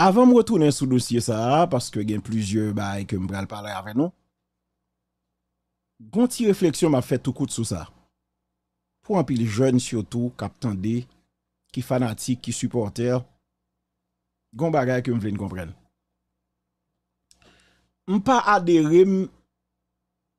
Avan m wotounen sou dosye sa, paske gen plizye baye ke m bral pala yave nou, gonti refleksyon m ap fet tou kout sou sa, pou an pi li joun sio tou, kap tan de, ki fanatik, ki supporter, gont bagay ke m vle n kompren. M pa aderim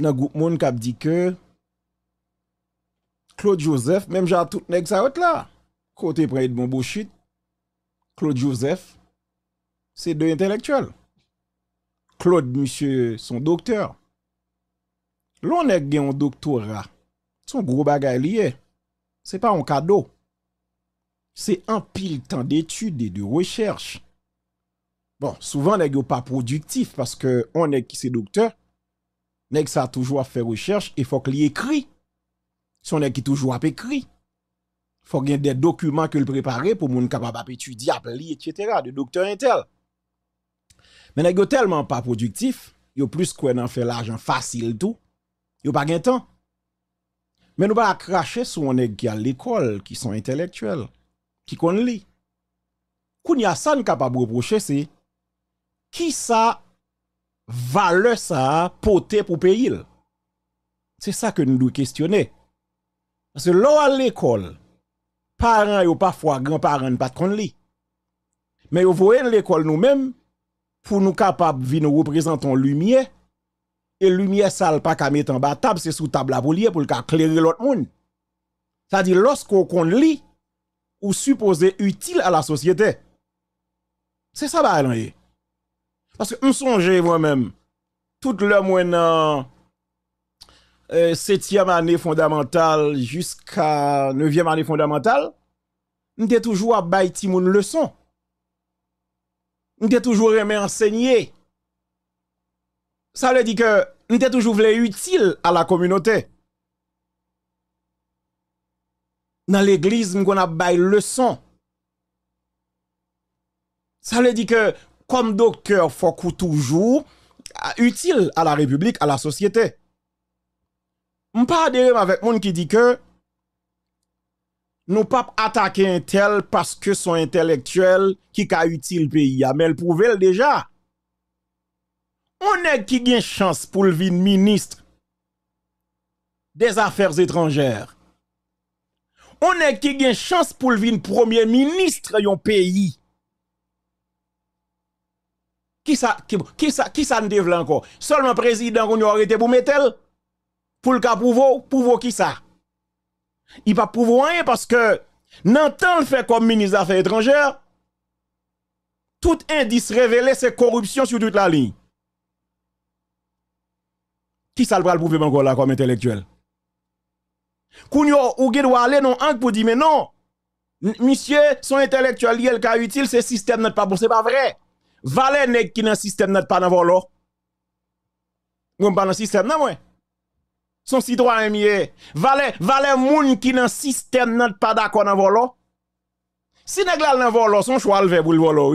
nan gout moun kap di ke, m pa aderim Claude Joseph, menm jan tout nek sa ot la. Kote prey de bon bouchit. Claude Joseph, se dey entelektuel. Claude, monsye, son doktor. Lon nek gen yon doktora, son gro bagay liye. Se pa yon kado. Se an pil tan detude e dey recherche. Bon, souvan nek yo pa prodiktif, paske on nek ki se doktor, nek sa toujwa fe recherche e fok liye kri. Son nèg qui toujours a écrit. Faut gagner des documents que le préparer pour moun capable étudier, appeler etc. de docteur Intel. Mais nèg tellement pas productif, yo plus quoi en fait l'argent facile tout. Yo pas gain temps. Mais nous pas cracher sur on nèg qui à l'école, qui sont intellectuels, qui connaissent lit. a ça peut capable reprocher c'est qui ça valeur ça porter pour payer. C'est ça que nous devons questionner. Parce que à l'école, parents ou parfois grands-parents pas de li. Mais vous voyez l'école nous-mêmes pour nous capables de nous représenter lumière et lumière sale pas qu'à mettre en bas table c'est sous table pour lier pour éclairer l'autre monde. Ça dire lorsqu'on qu'on lit ou supposé utile à la société. C'est ça bah Parce que on songe moi-même toute monde moi euh, euh, septième 7e année fondamentale jusqu'à 9e année fondamentale, était toujours à bail leçons. leçon. était toujours aimé enseigner. Ça veut dire que étions toujours voulu utile à la communauté. Dans l'église, nous a leçons. leçon. Ça veut dire que comme docteur, faut toujours euh, utile à la République, à la société ne pas avec monde qui dit que nous pas attaquer un tel parce que son intellectuel qui a utile pays mais le prouve déjà on est qui gagne chance pour le ministre des affaires étrangères on est qui gagne chance pour le premier ministre yon pays qui ça qui ça qui ça ne encore seulement président qu'on aurait été pour mettre pour le cas prouver, prouver qui ça? Il pas prouver rien parce que, n'entend le fait comme ministre des Affaires étrangères, tout indice révélé, c'est corruption sur toute la ligne. Qui ça le prouver encore là comme intellectuel? Kounyo, ou doit aller non ang pour dire, mais non, monsieur, son intellectuel, il est utile, ce système n'est pas bon, c'est pas vrai. Valé n'est qui le système n'est pas dans volo. pas dans système, non, moi. Son sitwa mye, vale moun ki nan sistem nan padakwa nan volo. Si negle al nan volo, son chwa alve bou l volo.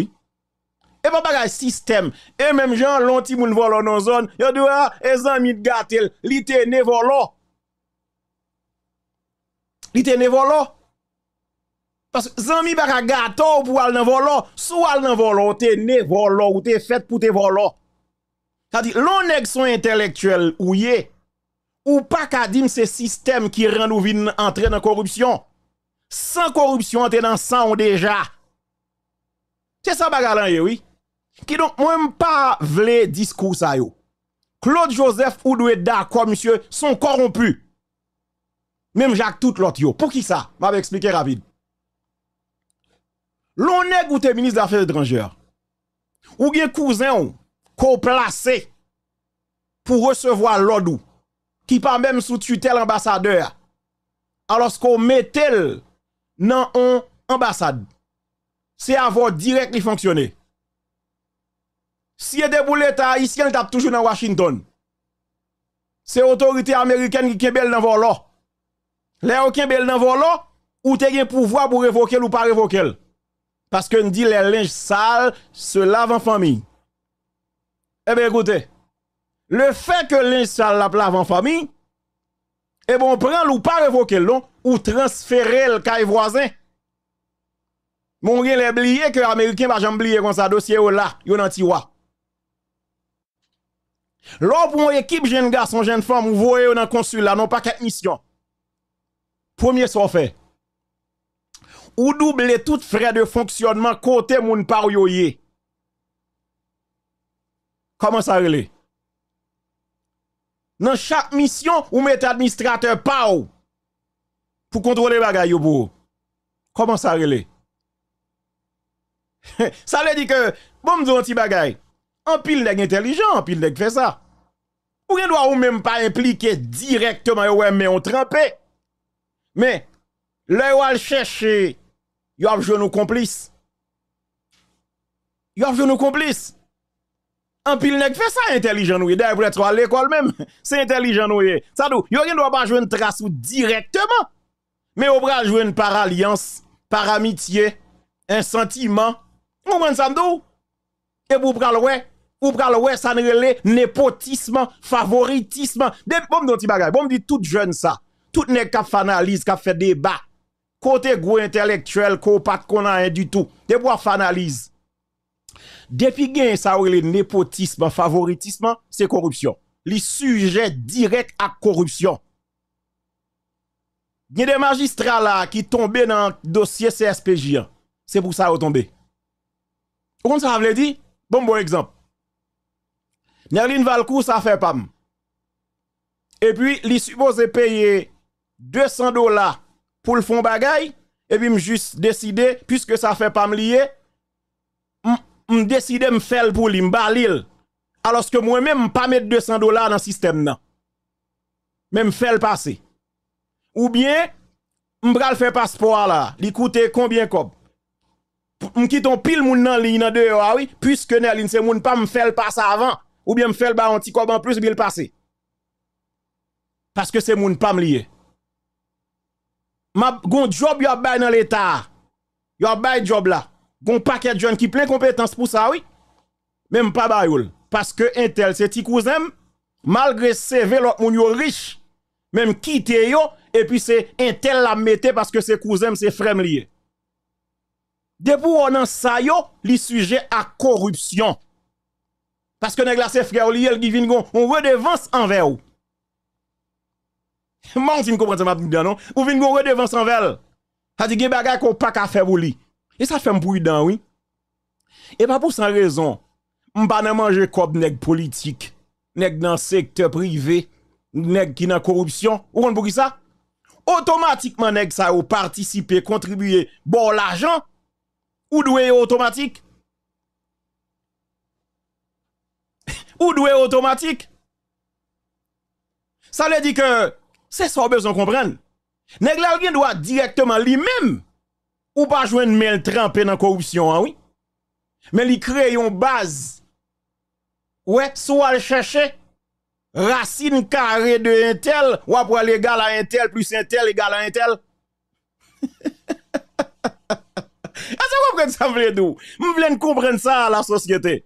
E ba bagay sistem, e menm jan lonti moun volo nan zon, yo dwe a, ah, e zanmi gatel, li te ne volo. Li te ne volo. Pas zanmi baka gato pou al nan volo, sou al nan volo, te ne volo, ou te fet pou te volo. Tadi, lon neg son intelektuel ouye, Ou pa kadim se sistem ki rande ou vin entre nan korupsyon. San korupsyon ente nan san ou deja. Se sa bagalan yewi. Ki don mwen pa vle diskous a yo. Claude Joseph ou dwe da komisyon son korompu. Menm jak tout lot yo. Po ki sa? Mave eksplike ravid. Lonek ou te minis la fèl drangeur. Ou gen kouzen ou ko plase pou resevoa lod ou. qui pas même sous tutelle ambassadeur, alors qu'on met tel. dans un ambassade, c'est avoir direct qui fonctionner. Si y a des boulettes Il toujours dans Washington. C'est l'autorité américaine qui est belle dans volo. Les aucun belle dans volo, ou te un pouvoir pour révoquer ou pas révoquer. Parce que nous dit les linges sales se lavent en famille. Eh bien écoutez. Le fe ke linsal la plav an fami, e eh bon pren loupar evoke loun, ou transfere l kaje vwazen. Moun gen le bliye ke Ameriken, ba jan bliye kon sa dosye yo la, yo nan tiwa. Loun pou moun ekip jen gason, jen fom, moun vwoye yo nan konsul la, non pa ket misyon. Premier son fe, ou double tout fre de fonksyonman kote moun par yo ye. Koman sa rele? Dans chaque mission, ou mettez administrateur pau pour contrôler bagay yo pour. Comment ça relè? ça veut dire que bon me petit bagay. En pile nèg intelligent, en pile fait ça. Ou ne doit ou même pas impliquer directement ouais mais on trempe. Mais là ou al chercher, Y a joué nos complices. y a joué nos complices. En pile nèg fait ça intelligent nous. D'ailleurs être à l'école même, c'est intelligent nous. Ça dou, yo doit pas jouer une trace directement. Mais on va jouer par alliance, par amitié, un sentiment. On prend ça Et vous pral ouais, ou pral ouais ça le népotisme, favoritisme. Des bon dont bagay, bon dit tout jeune ça. Tout nèg qui fait analyse, qui fait débat. Côté gros intellectuel, ko pas de du tout. Des pour analyse. Depuis gain ça le népotisme, favoritisme, c'est corruption. Les sujets directs à corruption. Il y a des magistrats là qui tombent dans le dossier CSPJ. C'est pour ça qu'ils tombé. Vous comprenez ça veux dire Bon bon exemple. Nerline Valcourt ça fait pas. Et puis il supposé payer 200 dollars pour le fond bagaille et puis me juste décider puisque ça fait pas me lier. m deside m fel pou li m balil, aloske mwen men m pa met 200 dolar nan sistem nan, men m fel pase, ou bien, m bral fe paspo a la, li koute konbyen kob, m kiton pil moun nan li nan deyo awi, ah pwiske nan li, se moun pa m fel pase avan, ou bien m fel ba an ti kob an plus bil pase, paske se moun pa m liye, ma goun job yo bay nan l etar, yo bay job la, Gon paquet de jeunes qui plein compétences pour ça, oui. Même pas bayoul. Parce que Intel, c'est cousin, malgré CV, l'autre est riche, même quitter yo, et puis c'est Intel la mette parce que c'est cousin, c'est frère lié. Depuis on en sa yo, li sujet à corruption. Parce que nèg la c'est frère lié, qui vient on redevance envers ou. Moi, si me comprends ça, m'a dit non, ou vient gon redevance envers. Ça dit gen bagay qu'on pas ka faire pour lui. Et ça fait un bruit dans oui. Et pas pour sans raison. M'pa nan manger comme nèg politique, nèg dans secteur privé, nèg qui dans corruption. Ou on pour ça? Automatiquement nèg ça ou participer, contribuer, bon l'argent ou doué automatique. ou doué automatique. Ça veut dit que c'est ça besoin comprendre. Nèg la doit directement lui-même ou pas joindre mail trempé dans corruption hein, oui mais il crée une base ouais soit le chercher racine carrée de intel ou après l'égal à intel plus intel égal à intel Est-ce que vous comprenez ça, Vous voulez comprendre ça à la société.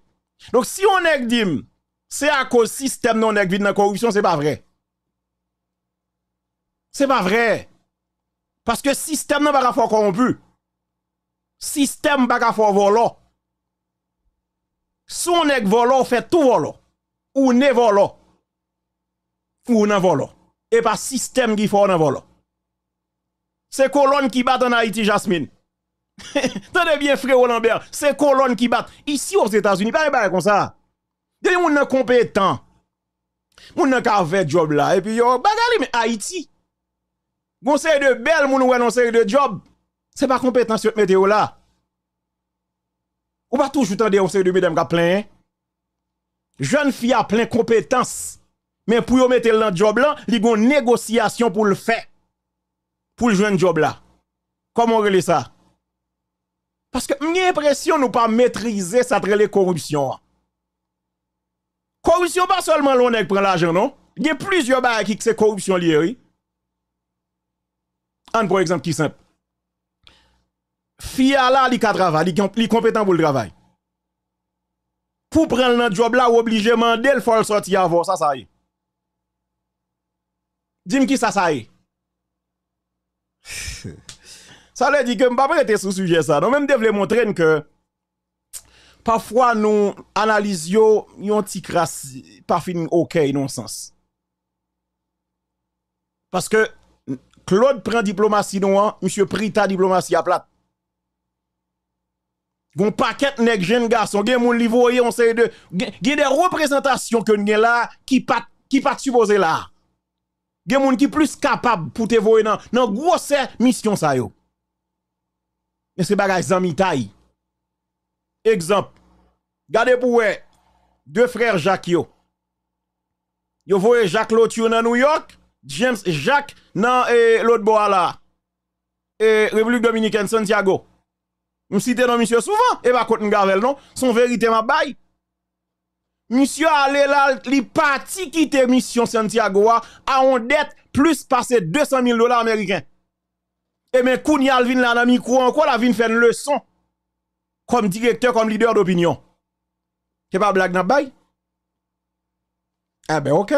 Donc, si on est dit, c'est à cause du système non vide dans la corruption, c'est pas vrai. C'est pas vrai. Parce que le système n'a pas rapport corrompu. Sistem baka fò vò lò. Soun ek vò lò, fè tout vò lò. Ou ne vò lò. Ou nan vò lò. E pa sistem ki fò nan vò lò. Se kolon ki bat an Haiti, Jasmine. Tè debyen frè wò nan bel. Se kolon ki bat. Isi wò s'Etats-Unis, pari pari kon sa. Dey moun nan kompetan. Moun nan ka fè job la. E pi yo, baka li men Haiti. Moun sey de bel, moun wè nan sey de job. C'est pas compétence de météo là. Ou pas toujours tendre on série de mesdames qui plein. Jeune fille a plein compétence. Mais pour yon mettre dans job là, il y a une négociation pour le faire. Pour le jeune job là. Comment on relève ça? Parce que j'ai l'impression nous pas maîtriser ça les corruption. Corruption pas seulement l'on est prend l'argent non. Il y a plusieurs bails qui c'est corruption lié. Un exemple qui simple. Fi ala li ka travay, li kompetan pou l travay. Fou pren l nan job la ou oblijeman, del fòl soti avò, sa sa e. Dim ki sa sa e. Sa le di ke m pa prete sou suje sa. Non men m dev le montren ke pafwa nou analiz yo, yon ti krasi, pa fin ok non sens. Paske, Claude pren diplomasi nou an, M. Prita diplomasi a plat. Gon paquet nek jeune garçon, gen moun voye on sait de gen des représentations que gen là qui pas qui pas supposé là. Gen moun qui plus capable pour te voye nan nan grosse mission sa yo. Mais c'est bagay zami taille. Exemple. Gardez pour deux frères Jacques yo. Yo voye Jacques Lotiou dans New York, James Jacques dans eh, l'autre bois là. Et eh, République Dominicaine Santiago. Je cite non, monsieur, souvent. Et eh pas bah, contre Gavel non. Son vérité m'a bail. Monsieur allé là, li parti quitter mission Santiago a en dette plus passer 200 000 dollars américains. Et eh mais Kouni Alvin là dans micro encore la vin faire une leçon comme directeur comme leader d'opinion. C'est pas blague dans bail. Eh ben OK.